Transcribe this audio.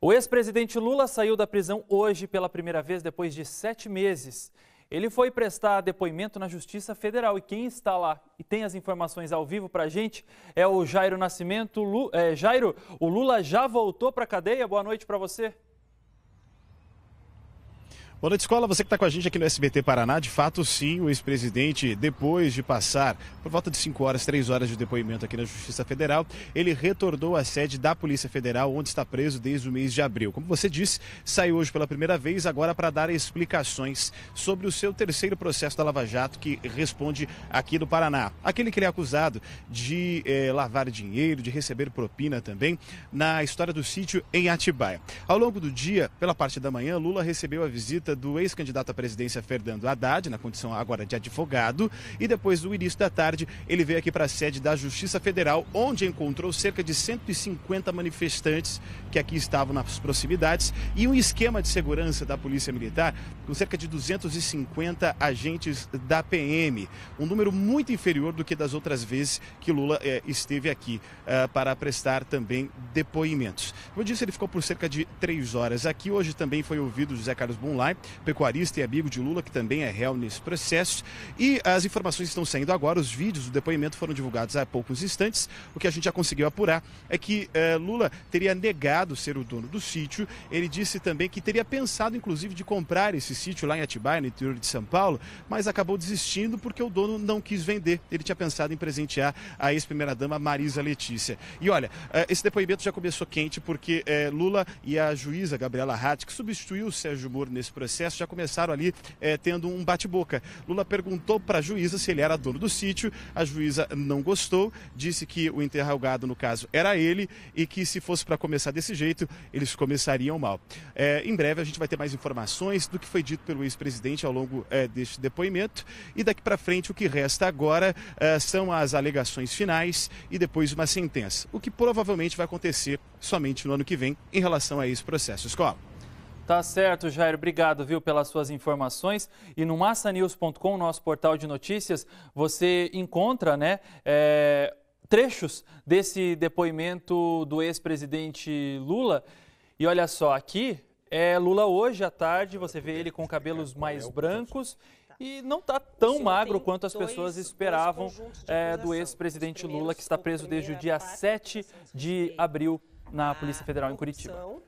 O ex-presidente Lula saiu da prisão hoje pela primeira vez depois de sete meses. Ele foi prestar depoimento na Justiça Federal e quem está lá e tem as informações ao vivo para a gente é o Jairo Nascimento. Lu, é, Jairo, o Lula já voltou para a cadeia? Boa noite para você. Boa noite, escola. Você que está com a gente aqui no SBT Paraná, de fato, sim, o ex-presidente, depois de passar por volta de 5 horas, 3 horas de depoimento aqui na Justiça Federal, ele retornou à sede da Polícia Federal, onde está preso desde o mês de abril. Como você disse, saiu hoje pela primeira vez, agora para dar explicações sobre o seu terceiro processo da Lava Jato, que responde aqui no Paraná. Aquele que ele é acusado de eh, lavar dinheiro, de receber propina também, na história do sítio em Atibaia. Ao longo do dia, pela parte da manhã, Lula recebeu a visita do ex-candidato à presidência Fernando Haddad, na condição agora de advogado, e depois do início da tarde ele veio aqui para a sede da Justiça Federal, onde encontrou cerca de 150 manifestantes que aqui estavam nas proximidades e um esquema de segurança da Polícia Militar com cerca de 250 agentes da PM, um número muito inferior do que das outras vezes que Lula eh, esteve aqui eh, para prestar também depoimentos. Como eu disse, ele ficou por cerca de três horas aqui. Hoje também foi ouvido José Carlos Bonlai, pecuarista e amigo de Lula, que também é réu nesse processo. E as informações estão saindo agora, os vídeos do depoimento foram divulgados há poucos instantes. O que a gente já conseguiu apurar é que eh, Lula teria negado ser o dono do sítio. Ele disse também que teria pensado, inclusive, de comprar esse sítio lá em Atibaia, no interior de São Paulo, mas acabou desistindo porque o dono não quis vender. Ele tinha pensado em presentear a ex-primeira-dama Marisa Letícia. E olha, eh, esse depoimento já começou quente porque eh, Lula e a juíza Gabriela Hatt, que substituiu o Sérgio Moro nesse processo, processo já começaram ali é, tendo um bate-boca. Lula perguntou para a juíza se ele era dono do sítio, a juíza não gostou, disse que o interrogado, no caso, era ele e que se fosse para começar desse jeito, eles começariam mal. É, em breve a gente vai ter mais informações do que foi dito pelo ex-presidente ao longo é, deste depoimento e daqui para frente o que resta agora são as alegações finais e depois uma sentença, o que provavelmente vai acontecer somente no ano que vem em relação a esse processo. Escola. Tá certo, Jair. Obrigado, viu, pelas suas informações. E no massanews.com, nosso portal de notícias, você encontra, né? É, trechos desse depoimento do ex-presidente Lula. E olha só, aqui é Lula hoje à tarde, você vê ele com cabelos mais brancos e não está tão magro quanto as pessoas esperavam é, do ex-presidente Lula, que está preso desde o dia 7 de abril na Polícia Federal em Curitiba.